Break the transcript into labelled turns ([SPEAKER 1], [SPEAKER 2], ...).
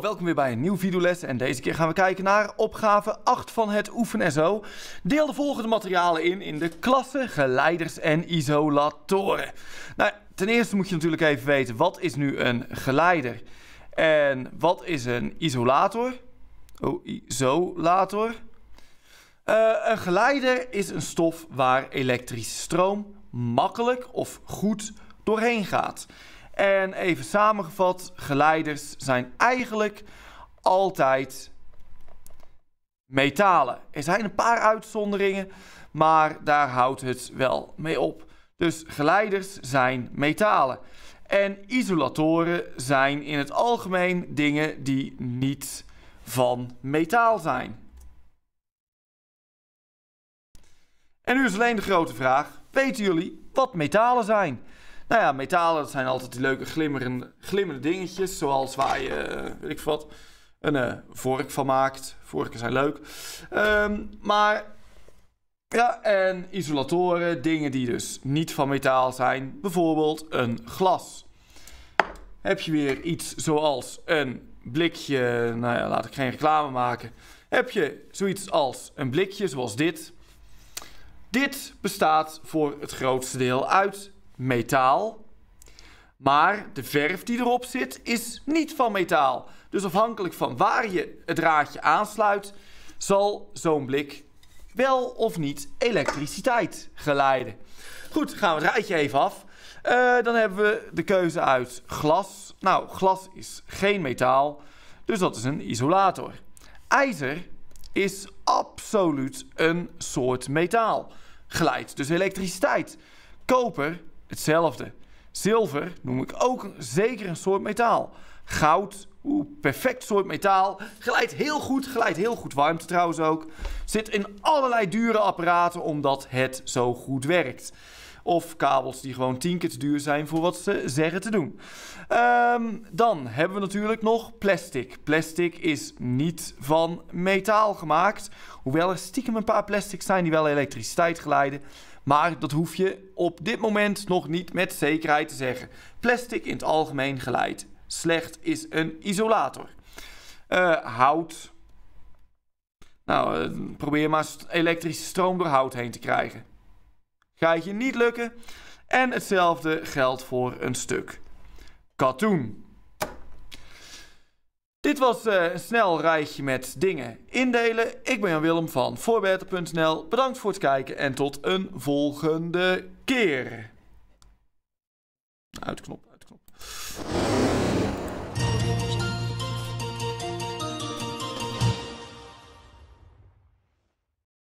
[SPEAKER 1] welkom weer bij een nieuw videoles en deze keer gaan we kijken naar opgave 8 van het Oefen Deel de volgende materialen in in de klassen, geleiders en isolatoren. Nou, ten eerste moet je natuurlijk even weten wat is nu een geleider en wat is een isolator. Oh, isolator. Eh, een geleider is een stof waar elektrische stroom makkelijk of goed doorheen gaat. En even samengevat, geleiders zijn eigenlijk altijd metalen. Er zijn een paar uitzonderingen, maar daar houdt het wel mee op. Dus geleiders zijn metalen. En isolatoren zijn in het algemeen dingen die niet van metaal zijn. En nu is alleen de grote vraag: weten jullie wat metalen zijn? Nou ja, metalen dat zijn altijd die leuke glimmende, dingetjes. Zoals waar je, eh, weet ik wat, een eh, vork van maakt. Vorken zijn leuk. Ehm, maar ja, en isolatoren, dingen die dus niet van metaal zijn. Bijvoorbeeld een glas. Heb je weer iets zoals een blikje, nou ja, laat ik geen reclame maken. Heb je zoiets als een blikje zoals dit. Dit bestaat voor het grootste deel uit metaal. Maar de verf die erop zit is niet van metaal. Dus afhankelijk van waar je het draadje aansluit, zal zo'n blik wel of niet elektriciteit geleiden. Goed, gaan we het rijtje even af. Eh, dan hebben we de keuze uit glas. Nou, glas is geen metaal, dus dat is een isolator. IJzer is absoluut een soort metaal. Glijdt dus elektriciteit. Koper hetzelfde. Zilver noem ik ook zeker een soort metaal. Goud, oeh, perfect soort metaal. Glijdt heel goed, glijdt heel goed warmte trouwens ook. Zit in allerlei dure apparaten omdat het zo goed werkt. Of kabels die gewoon tien keer te duur zijn voor wat ze zeggen te doen. Ehm, dan hebben we natuurlijk nog plastic. Plastic is niet van metaal gemaakt. Hoewel er stiekem een paar plastics zijn die wel elektriciteit geleiden. Maar dat hoef je op dit moment nog niet met zekerheid te zeggen. Plastic in het algemeen geleid. slecht is een isolator. Eh, hout. Nou, eh, probeer maar elektrische stroom door hout heen te krijgen. Gaat je niet lukken. En hetzelfde geldt voor een stuk katoen. Dit was eh, een snel rijtje met dingen indelen. Ik ben Jan Willem van voorbeter.nl. Bedankt voor het kijken en tot een volgende keer. Uitknop, uitknop.